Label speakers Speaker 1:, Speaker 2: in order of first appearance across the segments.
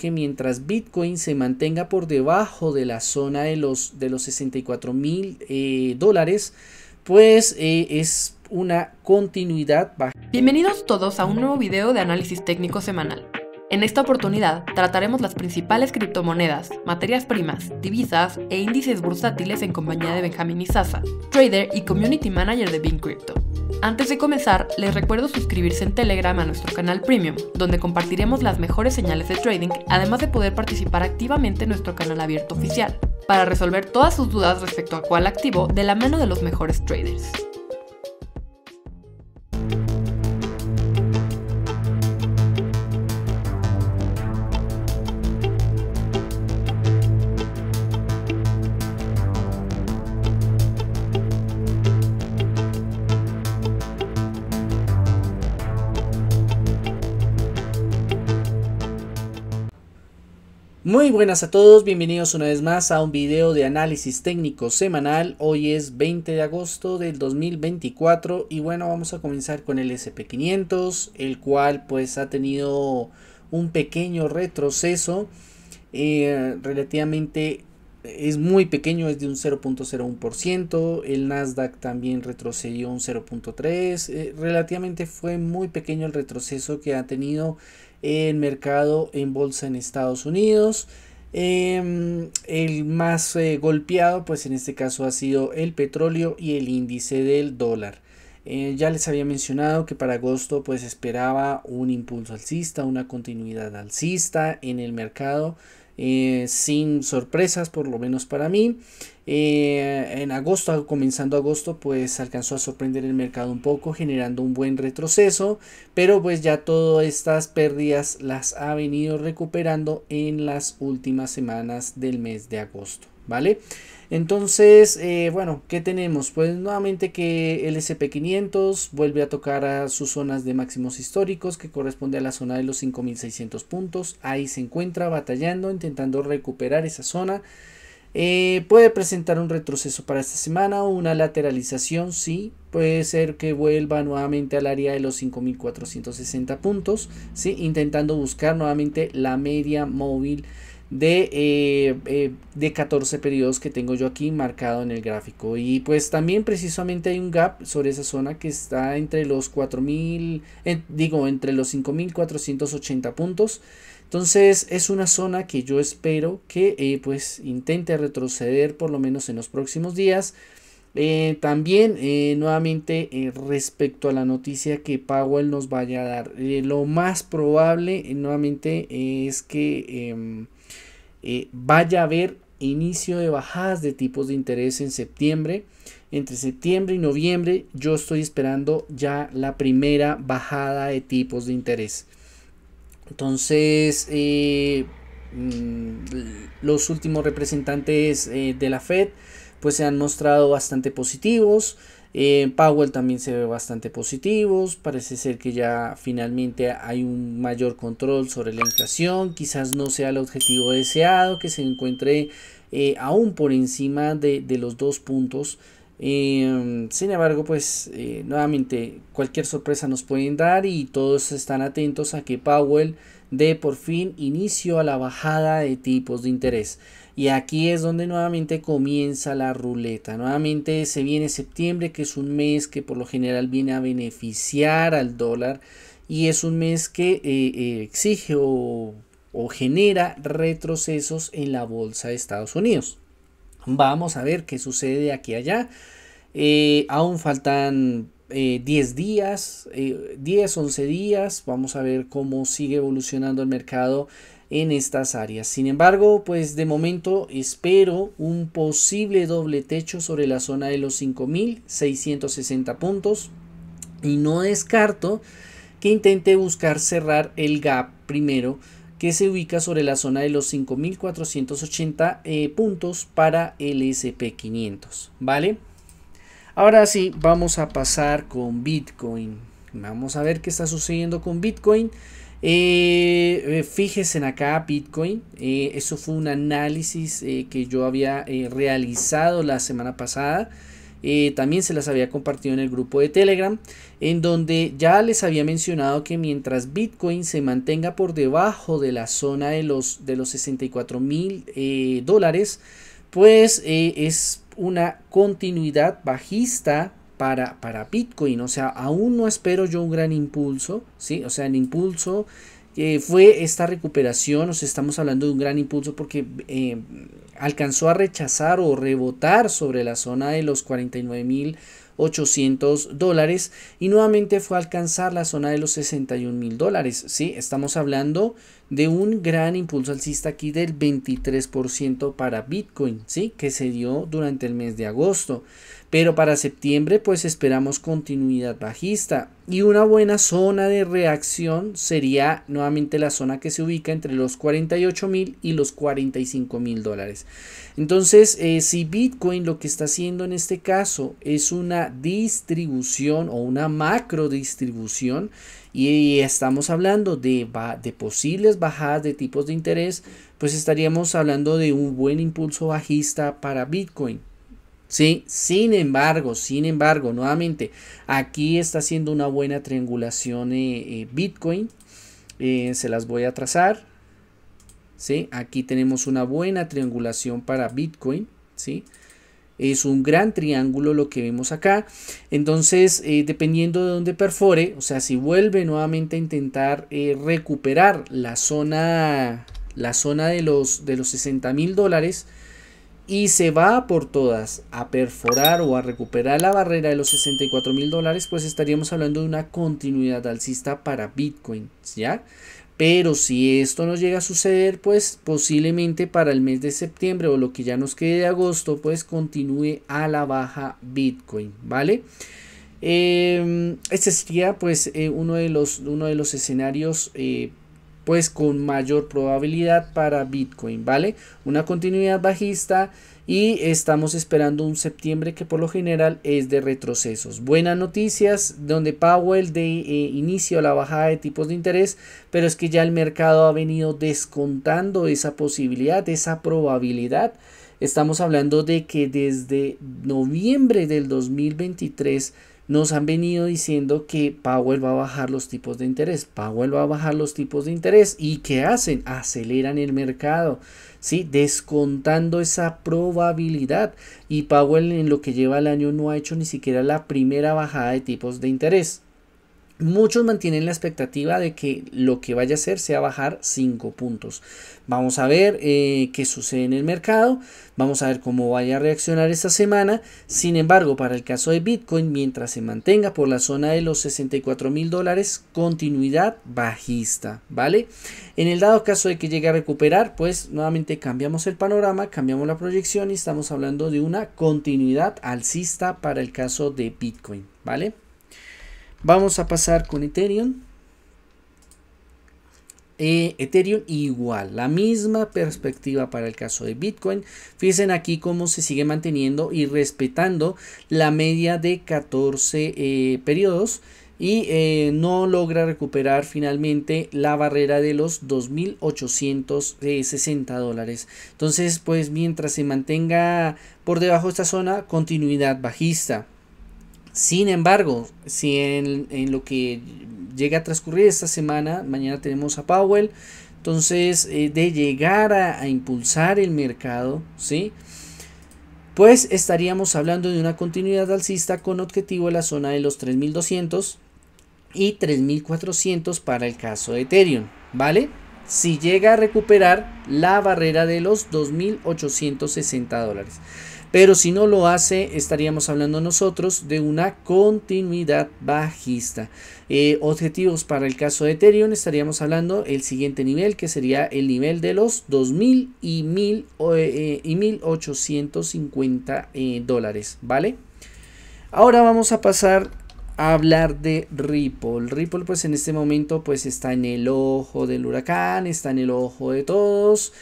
Speaker 1: que mientras Bitcoin se mantenga por debajo de la zona de los, de los 64 mil eh,
Speaker 2: dólares, pues eh, es una continuidad baja. Bienvenidos todos a un nuevo video de análisis técnico semanal. En esta oportunidad trataremos las principales criptomonedas, materias primas, divisas e índices bursátiles en compañía de Benjamín Izaza, trader y community manager de Bing Crypto. Antes de comenzar, les recuerdo suscribirse en Telegram a nuestro canal Premium, donde compartiremos las mejores señales de trading, además de poder participar activamente en nuestro canal abierto oficial, para resolver todas sus dudas respecto a cuál activo de la mano de los mejores traders.
Speaker 1: Muy buenas a todos, bienvenidos una vez más a un video de análisis técnico semanal. Hoy es 20 de agosto del 2024 y bueno, vamos a comenzar con el SP500, el cual pues ha tenido un pequeño retroceso, eh, relativamente es muy pequeño, es de un 0.01%, el Nasdaq también retrocedió un 0.3%, eh, relativamente fue muy pequeño el retroceso que ha tenido el mercado en bolsa en Estados Unidos. Em, el más eh, golpeado, pues en este caso ha sido el petróleo y el índice del dólar. Eh, ya les había mencionado que para agosto pues esperaba un impulso alcista, una continuidad alcista en el mercado eh, sin sorpresas, por lo menos para mí. Eh, en agosto, comenzando agosto, pues alcanzó a sorprender el mercado un poco, generando un buen retroceso, pero pues ya todas estas pérdidas las ha venido recuperando en las últimas semanas del mes de agosto. ¿vale? Entonces, eh, bueno, ¿qué tenemos? Pues nuevamente que el SP500 vuelve a tocar a sus zonas de máximos históricos, que corresponde a la zona de los 5600 puntos. Ahí se encuentra batallando, intentando recuperar esa zona. Eh, puede presentar un retroceso para esta semana o una lateralización, sí. Puede ser que vuelva nuevamente al área de los 5.460 puntos, sí, intentando buscar nuevamente la media móvil de, 14 eh, eh, periodos que tengo yo aquí marcado en el gráfico. Y pues también precisamente hay un gap sobre esa zona que está entre los 4000, digo, entre los 5480 puntos. Entonces es una zona que yo espero que eh, pues intente retroceder por lo menos en los próximos días. también, nuevamente, respecto a la noticia que Powell nos vaya a dar, lo más probable, nuevamente, es que em, eh, vaya a haber inicio de bajadas de tipos de interés en septiembre. Entre septiembre y noviembre yo estoy esperando ya la primera bajada de tipos de interés. Entonces, eh, mm, los últimos representantes eh, de la Fed pues se han mostrado bastante positivos. Eh, Powell también se ve bastante positivos, parece ser que ya finalmente hay un mayor control sobre la inflación, quizás no sea el objetivo deseado, que se encuentre eh, aún por encima de, los dos puntos. Em, sin embargo, pues eh, nuevamente cualquier sorpresa nos pueden dar y todos están atentos a que Powell de por fin inicio a la bajada de tipos de interés. Y aquí es donde nuevamente comienza la ruleta. Nuevamente se viene septiembre, que es un mes que por lo general viene a beneficiar al dólar y es un mes que eh, eh, exige o, genera retrocesos en la bolsa de Estados Unidos. Vamos a ver qué sucede de aquí a allá. Eh, aún faltan 10 eh, días, 10, eh, 11 días. Vamos a ver cómo sigue evolucionando el mercado en estas áreas. Sin embargo, pues de momento espero un posible doble techo sobre la zona de los 5.660 puntos y no descarto que intente buscar cerrar el gap primero que se ubica sobre la zona de los 5.480 eh, puntos para el SP500, ¿vale? Ahora sí, vamos a pasar con Bitcoin. Vamos a ver qué está sucediendo con Bitcoin. Eh, eh, fíjense en acá, Bitcoin. Eh, eso fue un análisis que yo había realizado la semana pasada. también se las había compartido en el grupo de Telegram, en donde ya les había mencionado que mientras Bitcoin se mantenga por debajo de la zona de los, de los 64 mil dólares, pues es una continuidad bajista para, para Bitcoin. O sea, aún no espero yo un gran impulso, ¿sí? O sea, el impulso que eh, fue esta recuperación, o sea, estamos hablando de un gran impulso porque eh, alcanzó a rechazar o rebotar sobre la zona de los 49 mil 800 dólares y nuevamente fue a alcanzar la zona de los 61 mil dólares. ¿sí? Estamos hablando de un gran impulso alcista aquí del 23% para Bitcoin, ¿sí? que se dio durante el mes de agosto. Pero para septiembre pues esperamos continuidad bajista y una buena zona de reacción sería nuevamente la zona que se ubica entre los 48 mil y los 45 mil dólares. Entonces eh, si Bitcoin lo que está haciendo en este caso es una distribución o una macro distribución y estamos hablando de, posibles bajadas de tipos de interés, pues estaríamos hablando de un buen impulso bajista para Bitcoin. ¿sí? Sin embargo, sin embargo, nuevamente, aquí está haciendo una buena triangulación eh, eh, Bitcoin. Eh, se las voy a trazar. ¿sí? Aquí tenemos una buena triangulación para Bitcoin. ¿sí? Es un gran triángulo lo que vemos acá. Entonces, dependiendo de dónde perfore, o sea, si vuelve nuevamente a intentar recuperar la zona, la zona de los, de los 60 mil dólares, y se va por todas a perforar o a recuperar la barrera de los 64 mil dólares, pues estaríamos hablando de una continuidad alcista para Bitcoin, ¿ya? Pero si esto no llega a suceder, pues posiblemente para el mes de septiembre o lo que ya nos quede de agosto, pues continúe a la baja Bitcoin, ¿vale? Em, este sería pues eh, uno, de los, uno de los escenarios eh, pues con mayor probabilidad para Bitcoin, ¿vale? Una continuidad bajista y estamos esperando un septiembre que por lo general es de retrocesos. Buenas noticias donde Powell de eh, inicio la bajada de tipos de interés, pero es que ya el mercado ha venido descontando esa posibilidad, esa probabilidad. Estamos hablando de que desde noviembre del 2023 nos han venido diciendo que Powell va a bajar los tipos de interés. Powell va a bajar los tipos de interés. ¿Y qué hacen? Aceleran el mercado, ¿sí? Descontando esa probabilidad. Y Powell en lo que lleva el año no ha hecho ni siquiera la primera bajada de tipos de interés. Muchos mantienen la expectativa de que lo que vaya a hacer sea bajar 5 puntos. Vamos a ver eh, qué sucede en el mercado, vamos a ver cómo vaya a reaccionar esta semana. Sin embargo, para el caso de Bitcoin, mientras se mantenga por la zona de los 64 mil dólares, continuidad bajista, ¿vale? En el dado caso de que llegue a recuperar, pues nuevamente cambiamos el panorama, cambiamos la proyección y estamos hablando de una continuidad alcista para el caso de Bitcoin, ¿vale? Vamos a pasar con Ethereum. Eh, Ethereum igual, la misma perspectiva para el caso de Bitcoin. Fíjense aquí cómo se sigue manteniendo y respetando la media de 14 eh, periodos y eh, no logra recuperar finalmente la barrera de los 2.860 dólares. Entonces, pues mientras se mantenga por debajo de esta zona, continuidad bajista. Sin embargo, si en, lo que llega a transcurrir esta semana, mañana tenemos a Powell, entonces eh, de llegar a, impulsar el mercado, ¿sí? Pues estaríamos hablando de una continuidad alcista con objetivo en la zona de los 3200 y 3400 para el caso de Ethereum, ¿vale? Si llega a recuperar la barrera de los 2860 dólares. Pero si no lo hace, estaríamos hablando nosotros de una continuidad bajista. Eh, objetivos para el caso de Ethereum, estaríamos hablando el siguiente nivel, que sería el nivel de los 2.000 y, 1.850 eh, eh, dólares, ¿vale? Ahora vamos a pasar a hablar de Ripple. Ripple pues en este momento pues está en el ojo del huracán, está en el ojo de todos.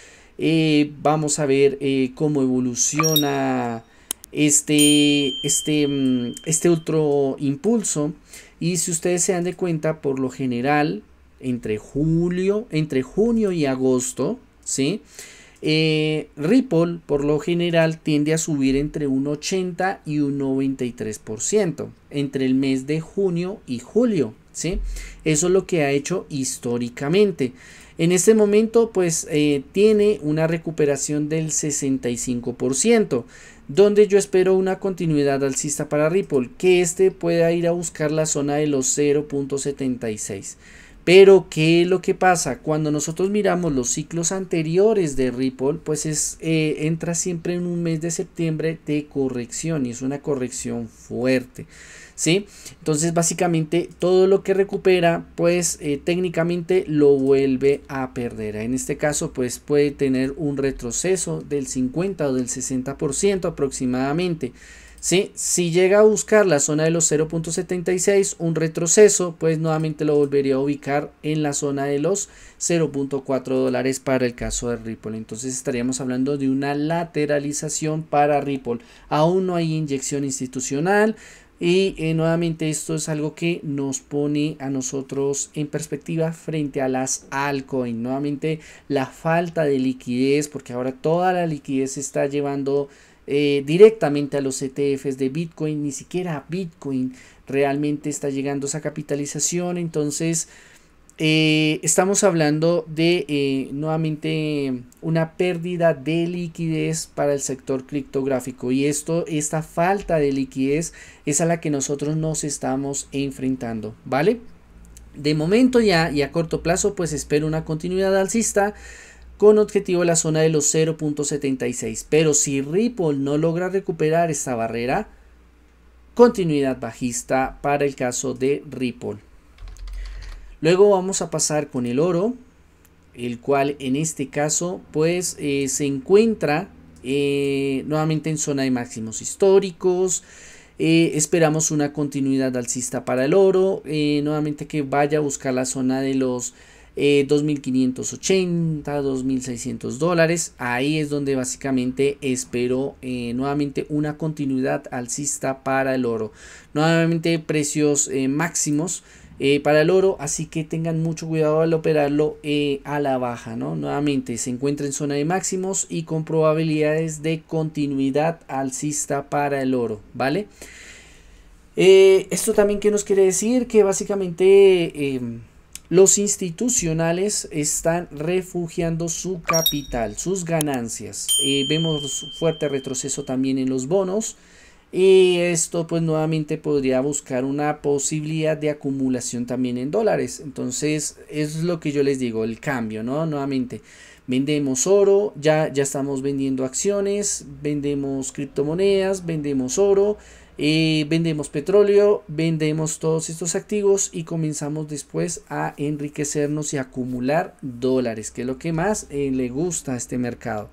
Speaker 1: Eh, vamos a ver eh, cómo evoluciona este, este, mm, este otro impulso. Y si ustedes se dan de cuenta, por lo general, entre julio, entre junio y agosto, ¿sí? Eh, Ripple, por lo general, tiende a subir entre un 80 y un 93% entre el mes de junio y julio, ¿sí? Eso es lo que ha hecho históricamente. En este momento pues eh, tiene una recuperación del 65%, donde yo espero una continuidad alcista para Ripple, que este pueda ir a buscar la zona de los 0.76. Pero ¿qué es lo que pasa? Cuando nosotros miramos los ciclos anteriores de Ripple, pues es, eh, entra siempre en un mes de septiembre de corrección y es una corrección fuerte. Entonces básicamente todo lo que recupera pues eh, técnicamente lo vuelve a perder. En este caso pues puede tener un retroceso del 50 o del 60% aproximadamente. ¿Sí? Si llega a buscar la zona de los 0.76, un retroceso, pues nuevamente lo volvería a ubicar en la zona de los 0.4 dólares para el caso de Ripple. Entonces estaríamos hablando de una lateralización para Ripple. Aún no hay inyección institucional, y eh, nuevamente esto es algo que nos pone a nosotros en perspectiva frente a las altcoins. Nuevamente la falta de liquidez, porque ahora toda la liquidez se está llevando eh, directamente a los ETFs de Bitcoin. Ni siquiera Bitcoin realmente está llegando a esa capitalización. Entonces eh, estamos hablando de eh, nuevamente una pérdida de liquidez para el sector criptográfico y esto esta falta de liquidez es a la que nosotros nos estamos enfrentando vale de momento ya y a corto plazo pues espero una continuidad alcista con objetivo la zona de los 0.76 pero si Ripple no logra recuperar esta barrera continuidad bajista para el caso de Ripple Luego vamos a pasar con el oro, el cual en este caso pues eh, se encuentra eh, nuevamente en zona de máximos históricos. Eh, esperamos una continuidad alcista para el oro, nuevamente que vaya a buscar la zona de los 2.580, 2.600 dólares. Ahí es donde básicamente espero nuevamente una continuidad alcista para el oro. Nuevamente precios máximos eh, para el oro, así que tengan mucho cuidado al operarlo eh, a la baja, Nuevamente se encuentra en zona de máximos y con probabilidades de continuidad alcista para el oro, ¿vale? Eh, esto también que nos quiere decir que básicamente em, los institucionales están refugiando su capital, sus ganancias. vemos fuerte retroceso también en los bonos. Y esto pues nuevamente podría buscar una posibilidad de acumulación también en dólares. Entonces es lo que yo les digo, el cambio, ¿no? Nuevamente vendemos oro, ya, ya estamos vendiendo acciones, vendemos criptomonedas, vendemos oro, eh, vendemos petróleo, vendemos todos estos activos y comenzamos después a enriquecernos y acumular dólares, que es lo que más eh, le gusta a este mercado.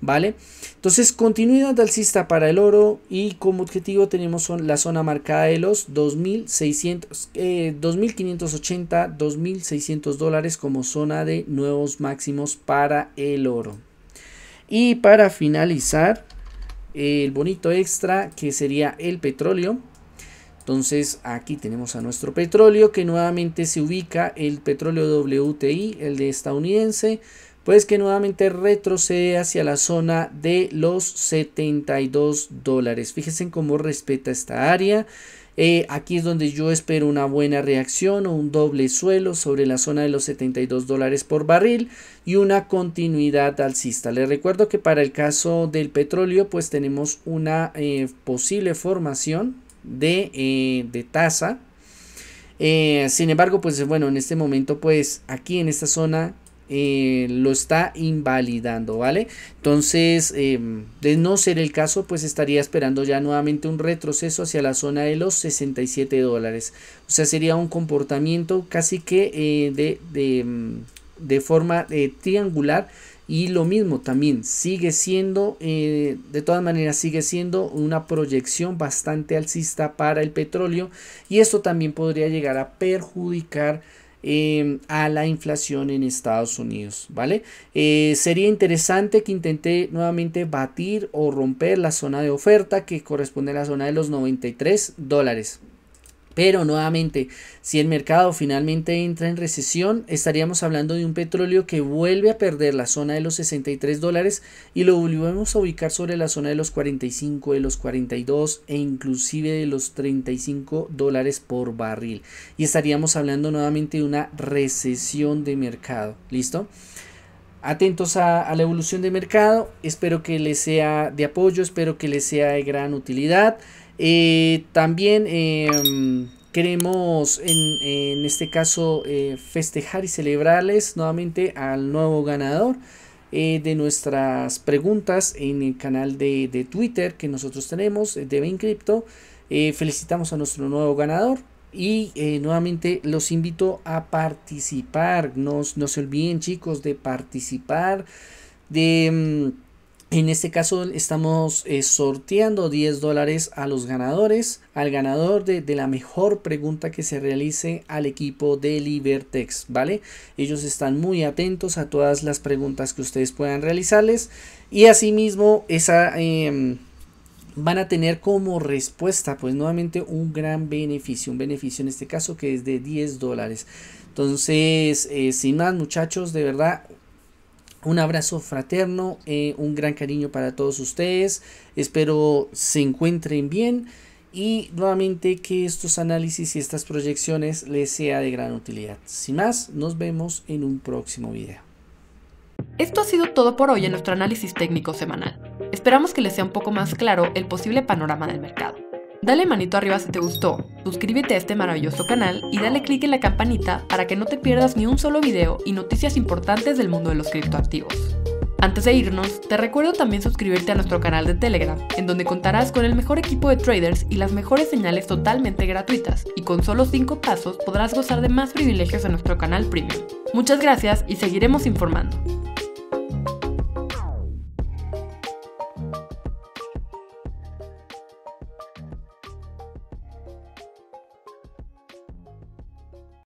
Speaker 1: ¿vale? Entonces, continuidad alcista para el oro y como objetivo tenemos la zona marcada de los 2.600, 2.580, 2.600 dólares como zona de nuevos máximos para el oro. Y para finalizar, el bonito extra que sería el petróleo. Entonces aquí tenemos a nuestro petróleo que nuevamente se ubica el petróleo WTI, el de estadounidense, pues que nuevamente retrocede hacia la zona de los 72 dólares. Fíjense cómo respeta esta área. Eh, aquí es donde yo espero una buena reacción o un doble suelo sobre la zona de los 72 dólares por barril y una continuidad alcista. Les recuerdo que para el caso del petróleo pues tenemos una eh, posible formación de, eh, de tasa. sin embargo pues bueno en este momento pues aquí en esta zona eh, lo está invalidando, ¿vale? Entonces, eh, de no ser el caso, pues estaría esperando ya nuevamente un retroceso hacia la zona de los 67 dólares. O sea, sería un comportamiento casi que eh, de, de, mm, de, forma triangular. Y lo mismo también, sigue siendo, de todas maneras, sigue siendo una proyección bastante alcista para el petróleo y esto también podría llegar a perjudicar Em, a la inflación en Estados Unidos, ¿vale? Eh, sería interesante que intente nuevamente batir o romper la zona de oferta que corresponde a la zona de los 93 dólares. Pero nuevamente, si el mercado finalmente entra en recesión, estaríamos hablando de un petróleo que vuelve a perder la zona de los 63 dólares y lo volvemos a ubicar sobre la zona de los 45, de los 42 e inclusive de los 35 dólares por barril. Y estaríamos hablando nuevamente de una recesión de mercado. ¿Listo? Atentos a, a la evolución de mercado, espero que les sea de apoyo, espero que les sea de gran utilidad. Eh, también em, queremos en, este caso eh, festejar y celebrarles nuevamente al nuevo ganador eh, de nuestras preguntas en el canal de, Twitter que nosotros tenemos de Bencripto. felicitamos a nuestro nuevo ganador y nuevamente los invito a participar. No, no, se olviden chicos de participar, de mm, en este caso estamos eh, sorteando 10 dólares a los ganadores, al ganador de, la mejor pregunta que se realice al equipo de Libertex, ¿vale? Ellos están muy atentos a todas las preguntas que ustedes puedan realizarles y asimismo esa... Em, van a tener como respuesta pues nuevamente un gran beneficio, un beneficio en este caso que es de 10 dólares. Entonces, eh, sin más muchachos, de verdad, un abrazo fraterno, eh, un gran cariño para todos ustedes. Espero se encuentren bien y nuevamente que estos análisis y estas proyecciones les sea de gran utilidad. Sin más, nos
Speaker 2: vemos en un próximo video. Esto ha sido todo por hoy en nuestro análisis técnico semanal. Esperamos que les sea un poco más claro el posible panorama del mercado. Dale manito arriba si te gustó, suscríbete a este maravilloso canal y dale click en la campanita para que no te pierdas ni un solo video y noticias importantes del mundo de los criptoactivos. Antes de irnos, te recuerdo también suscribirte a nuestro canal de Telegram, en donde contarás con el mejor equipo de traders y las mejores señales totalmente gratuitas, y con solo 5 pasos podrás gozar de más privilegios en nuestro canal premium. Muchas gracias y seguiremos informando.